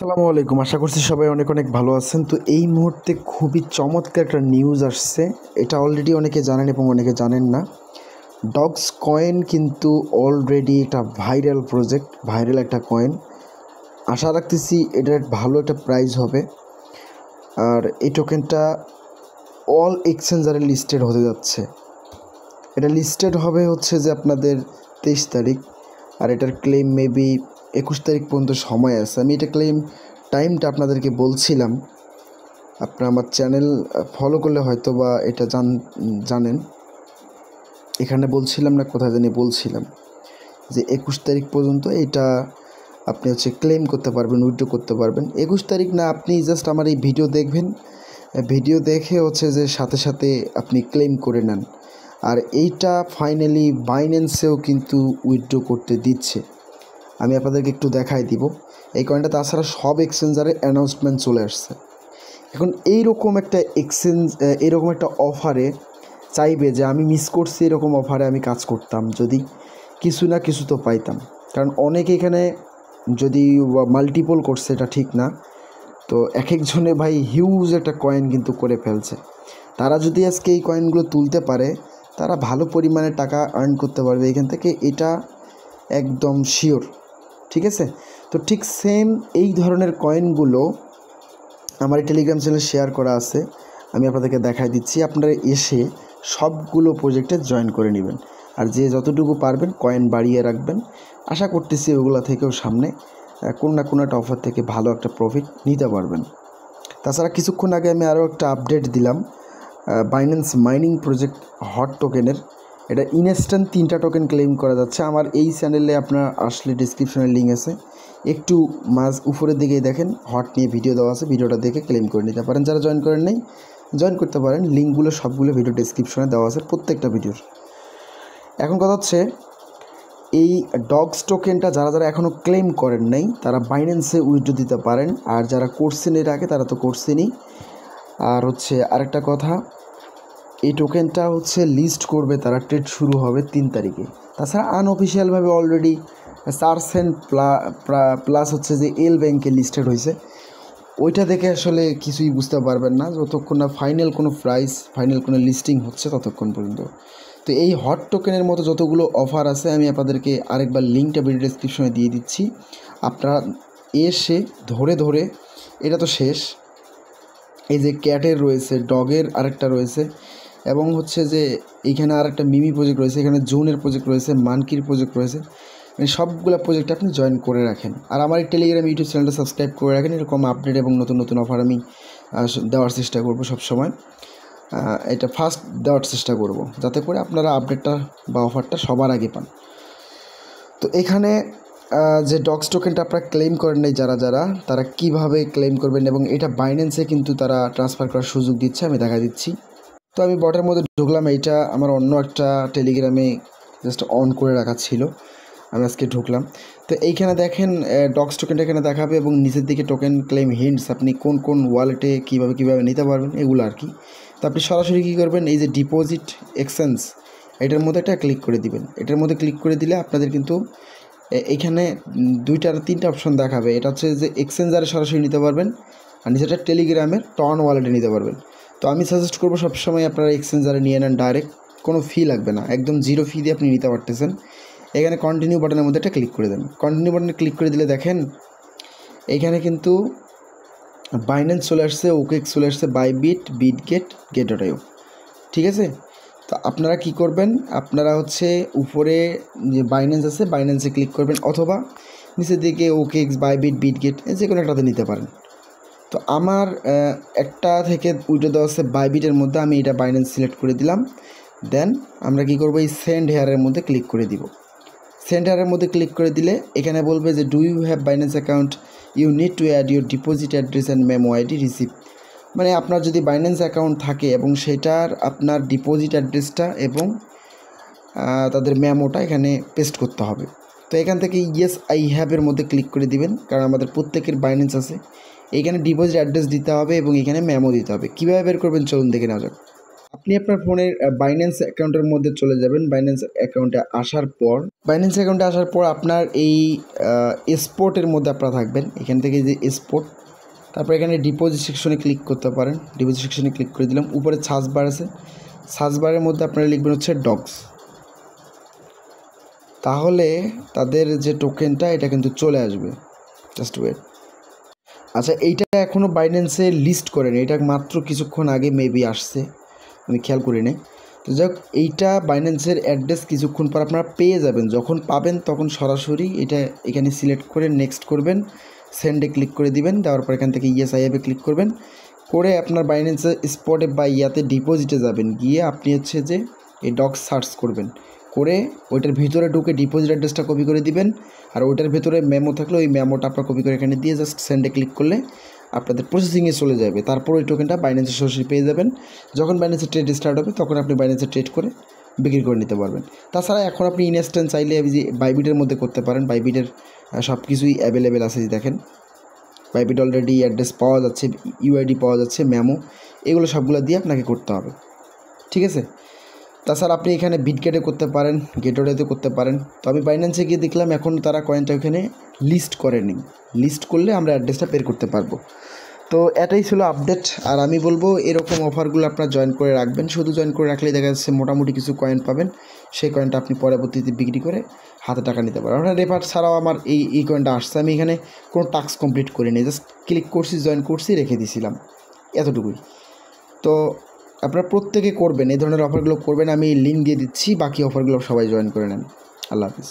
সালামু আলাইকুম আশা করছি সবাই অনেক অনেক ভালো আছেন তো এই মুহূর্তে খুবই চমৎকার একটা নিউজ আসছে এটা অলরেডি অনেকে জানেন এবং অনেকে জানেন না ডগস কয়েন কিন্তু অলরেডি এটা ভাইরাল প্রজেক্ট ভাইরাল একটা কয়েন আশা রাখতেছি এটার ভালো একটা প্রাইজ হবে আর এই টোকেনটা অল এক্সচেঞ্জারে লিস্টেড হতে যাচ্ছে এটা লিস্টেড হবে হচ্ছে যে আপনাদের তেইশ তারিখ আর এটার ক্লেম মেবি একুশ তারিখ পর্যন্ত সময় আছে আমি এটা ক্লেম টাইমটা আপনাদেরকে বলছিলাম আপনারা আমার চ্যানেল ফলো করলে হয়তো বা এটা জান জানেন এখানে বলছিলাম না কোথায় জানি বলছিলাম যে একুশ তারিখ পর্যন্ত এটা আপনি হচ্ছে ক্লেম করতে পারবেন উইড্রো করতে পারবেন একুশ তারিখ না আপনি জাস্ট আমার এই ভিডিও দেখবেন ভিডিও দেখে হচ্ছে যে সাথে সাথে আপনি ক্লেম করে নেন আর এইটা ফাইনালি বাইন্যান্সেও কিন্তু উইড্রো করতে দিচ্ছে আমি আপনাদেরকে একটু দেখাই দিব এই কয়েনটা তাছাড়া সব এক্সচেঞ্জারে অ্যানাউন্সমেন্ট চলে আসছে এখন এই রকম একটা এক্সচেঞ্জ এরকম একটা অফারে চাইবে যে আমি মিস করছি এরকম অফারে আমি কাজ করতাম যদি কিছু না কিছু তো পাইতাম কারণ অনেকে এখানে যদি মাল্টিপল করছে এটা ঠিক না তো এক একজনে ভাই হিউজ একটা কয়েন কিন্তু করে ফেলছে তারা যদি আজকে এই কয়েনগুলো তুলতে পারে তারা ভালো পরিমাণে টাকা আর্ন করতে পারবে এখান থেকে এটা একদম শিওর ঠিক আছে তো ঠিক সেম এই ধরনের কয়েনগুলো আমার এই টেলিগ্রাম চ্যানেলে শেয়ার করা আছে আমি আপনাদেরকে দেখাই দিচ্ছি আপনারা এসে সবগুলো প্রজেক্টে জয়েন করে নেবেন আর যে যতটুকু পারবেন কয়েন বাড়িয়ে রাখবেন আশা করতেছি ওগুলো থেকেও সামনে কোনো না কোনো একটা অফার থেকে ভালো একটা প্রফিট নিতে পারবেন তাছাড়া কিছুক্ষণ আগে আমি আরও একটা আপডেট দিলাম বাইন্যান্স মাইনিং প্রজেক্ট হট টোকেনের এটা ইনস্ট্যান্ট তিনটা টোকেন ক্লেম করা যাচ্ছে আমার এই চ্যানেলে আপনার আসলে ডিসক্রিপশনে লিঙ্ক আছে একটু মাঝ উপরের দিকেই দেখেন হট নিয়ে ভিডিও দেওয়া আছে ভিডিওটা দেখে ক্লেম করে নিতে পারেন যারা জয়েন করেন নাই জয়েন করতে পারেন লিঙ্কগুলো সবগুলো ভিডিও ডিসক্রিপশনে দেওয়া আছে প্রত্যেকটা ভিডিওর এখন কথা হচ্ছে এই ডগস টোকেনটা যারা যারা এখনও ক্লেম করেন নাই তারা বাইন্যান্সে উইথড্র দিতে পারেন আর যারা করছেন এর আগে তারা তো করছেনই আর হচ্ছে আরেকটা কথা এই টোকেনটা হচ্ছে লিস্ট করবে তারা ট্রেড শুরু হবে তিন তারিখে তাছাড়া আনঅফিসিয়ালভাবে অলরেডি প্লা প্লাস হচ্ছে যে এল ব্যাংকে লিস্টেড হয়েছে ওইটা দেখে আসলে কিছুই বুঝতে পারবেন না যতক্ষণ না ফাইনাল কোনো প্রাইস ফাইনাল কোনো লিস্টিং হচ্ছে ততক্ষণ পর্যন্ত তো এই হট টোকেনের মতো যতগুলো অফার আছে আমি আপনাদেরকে আরেকবার লিঙ্কটা ভিডিও ডিসক্রিপশনে দিয়ে দিচ্ছি আপনারা এসে ধরে ধরে এটা তো শেষ এই যে ক্যাটের রয়েছে ডগের আরেকটা রয়েছে এবং হচ্ছে যে এখানে আর একটা মিমি প্রজেক্ট রয়েছে এখানে জোনের প্রজেক্ট রয়েছে মানকির প্রজেক্ট রয়েছে মানে সবগুলো প্রজেক্ট আপনি জয়েন করে রাখেন আর আমার এই টেলিগ্রাম ইউটিউব চ্যানেলটা সাবস্ক্রাইব করে রাখেন এরকম আপডেট এবং নতুন নতুন অফার আমি দেওয়ার চেষ্টা করবো সবসময় এটা ফার্স্ট দেওয়ার চেষ্টা করব যাতে করে আপনারা আপডেটটা বা অফারটা সবার আগে পান তো এখানে যে ডক্স টোকেনটা আপনারা ক্লেম করেন নাই যারা যারা তারা কিভাবে ক্লেম করবেন এবং এটা বাইন্যান্সে কিন্তু তারা ট্রান্সফার করার সুযোগ দিচ্ছে আমি দেখা দিচ্ছি তো আমি বটের মধ্যে ঢুকলাম এইটা আমার অন্য একটা টেলিগ্রামে জাস্ট অন করে রাখা ছিল আমি আজকে ঢুকলাম তো এইখানে দেখেন ডক্স টোকেনটা এখানে দেখাবে এবং নিচের দিকে টোকেন ক্লেম হিন্টস আপনি কোন কোন ওয়ালেটে কীভাবে কীভাবে নিতে পারবেন এগুলো আর কি তো আপনি সরাসরি কী করবেন এই যে ডিপোজিট এক্সচেঞ্জ এটার মধ্যে একটা ক্লিক করে দিবেন এটার মধ্যে ক্লিক করে দিলে আপনাদের কিন্তু এখানে দুইটা আর তিনটা অপশন দেখাবে এটা হচ্ছে যে এক্সচেঞ্জারে সরাসরি নিতে পারবেন আর নিচেটা টেলিগ্রামের টন ওয়ালেটে নিতে পারবেন তো আমি সাজেস্ট করবো সবসময় আপনারা এক্সচেঞ্জারে নিয়ে নেন ডাইরেক্ট কোনো ফি লাগবে না একদম জিরো ফি দিয়ে আপনি নিতে পারতেছেন এখানে কন্টিনিউ বাটনের মধ্যে একটা ক্লিক করে দেন কন্টিনিউ বাটনে ক্লিক করে দিলে দেখেন এখানে কিন্তু বাইন্যান্স চলে আসছে ওকেক চলে আসছে বাইবিট বিট গেট গেট ওটাইও ঠিক আছে তো আপনারা কি করবেন আপনারা হচ্ছে উপরে যে বাইন্যান্স আছে বাইন্যান্সে ক্লিক করবেন অথবা নিচের দিকে ওকেক্স বাইবিট বিট গেট যে কোনো একটাতে নিতে পারেন তো আমার একটা থেকে উইডো দেওয়া আছে বাইবিটের মধ্যে আমি এটা বাইন্যান্স সিলেক্ট করে দিলাম দেন আমরা কি করব এই সেন্ড হেয়ারের মধ্যে ক্লিক করে দিব সেন্ড হেয়ারের মধ্যে ক্লিক করে দিলে এখানে বলবে যে do you have Binance account you need to add your deposit address and memo ID receive মানে আপনার যদি বাইন্যান্স অ্যাকাউন্ট থাকে এবং সেটার আপনার ডিপোজিট অ্যাড্রেসটা এবং তাদের মেমোটা এখানে পেস্ট করতে হবে তো এখান থেকে ইয়েস আই হ্যাভের মধ্যে ক্লিক করে দিবেন কারণ আমাদের প্রত্যেকের বাইন্যান্স আছে এখানে ডিপোজিট অ্যাড্রেস দিতে হবে এবং এখানে মেমো দিতে হবে কীভাবে বের করবেন চলুন দেখে নেওয়া যাক আপনি আপনার ফোনের বাইন্যান্স অ্যাকাউন্টের মধ্যে চলে যাবেন বাইন্যান্স অ্যাকাউন্টে আসার পর বাইন্যান্স অ্যাকাউন্টে আসার পর আপনার এই স্পোর্টের মধ্যে আপনারা থাকবেন এখান থেকে যে স্পোর্ট তারপর এখানে ডিপোজিট সেকশনে ক্লিক করতে পারেন ডিপোজিট সেকশনে ক্লিক করে দিলাম উপরে ছাঁচ বার আছে ছাঁচ বারের মধ্যে আপনারা লিখবেন হচ্ছে ডগস তাহলে তাদের যে টোকেনটা এটা কিন্তু চলে আসবে জাস্ট ওয়েট আচ্ছা এইটা এখনও বাইন্যান্সে লিস্ট করেনি এটা মাত্র কিছুক্ষণ আগে মেবি আসছে আমি খেয়াল করি নাই তো যাই এইটা বাইন্যান্সের অ্যাড্রেস কিছুক্ষণ পর আপনারা পেয়ে যাবেন যখন পাবেন তখন সরাসরি এটা এখানে সিলেক্ট করে নেক্সট করবেন সেন্ডে ক্লিক করে দিবেন দেওয়ার পর এখান থেকে ইয়েস আইএবে ক্লিক করবেন করে আপনার বাইন্যান্সের স্পটে বা ইয়াতে ডিপোজিটে যাবেন গিয়ে আপনি হচ্ছে যে এই ডক সার্চ করবেন করে ওইটার ভিতরে ঢুকে ডিপোজিট অ্যাড্রেসটা কপি করে দিবেন আর ওইটার ভিতরে মেমো থাকলে ওই মেমোটা আপনার কপি করে এখানে দিয়ে জাস্ট সেন্ডে ক্লিক করলে আপনাদের প্রসেসিংয়ে চলে যাবে তারপর ওই টোকেনটা বাইন্যান্সে সরাসরি পেয়ে যাবেন যখন বাইন্যান্সের ট্রেড স্টার্ট হবে তখন আপনি বাইন্যান্সে ট্রেড করে বিক্রি করে নিতে পারবেন তাছাড়া এখন আপনি ইনস্ট্যান্ট চাইলে যে বাইবিটের মধ্যে করতে পারেন বাইবিটের সব কিছুই অ্যাভেলেবেল আছে দেখেন বাইবিট অলরেডি অ্যাড্রেস পাওয়া যাচ্ছে ইউআইডি পাওয়া যাচ্ছে ম্যামো এগুলো সবগুলো দিয়ে আপনাকে করতে হবে ঠিক আছে তাছাড়া আপনি এখানে বিটগেটে করতে পারেন গেটওয়েতে করতে পারেন তো আমি বাইন্যান্সে গিয়ে দেখলাম এখন তারা কয়েনটা ওখানে লিস্ট করেনি লিস্ট করলে আমরা অ্যাড্রেসটা পের করতে পারবো তো এটাই ছিল আপডেট আর আমি বলবো এরকম অফারগুলো আপনারা জয়েন করে রাখবেন শুধু জয়েন করে রাখলে দেখা যাচ্ছে মোটামুটি কিছু কয়েন পাবেন সেই কয়েনটা আপনি পরবর্তীতে বিক্রি করে হাতে টাকা নিতে পারেন আপনার রেফার ছাড়াও আমার এই এই কয়েনটা আসছে আমি এখানে কোনো টাস্ক কমপ্লিট করিনি জাস্ট ক্লিক করছি জয়েন করছি রেখে দিয়েছিলাম এতটুকুই তো আপনারা প্রত্যেকে করবেন এই ধরনের অফারগুলো করবেন আমি লিঙ্ক দিয়ে দিচ্ছি বাকি অফারগুলো সবাই জয়েন করে নেন আল্লাহ হাফিজ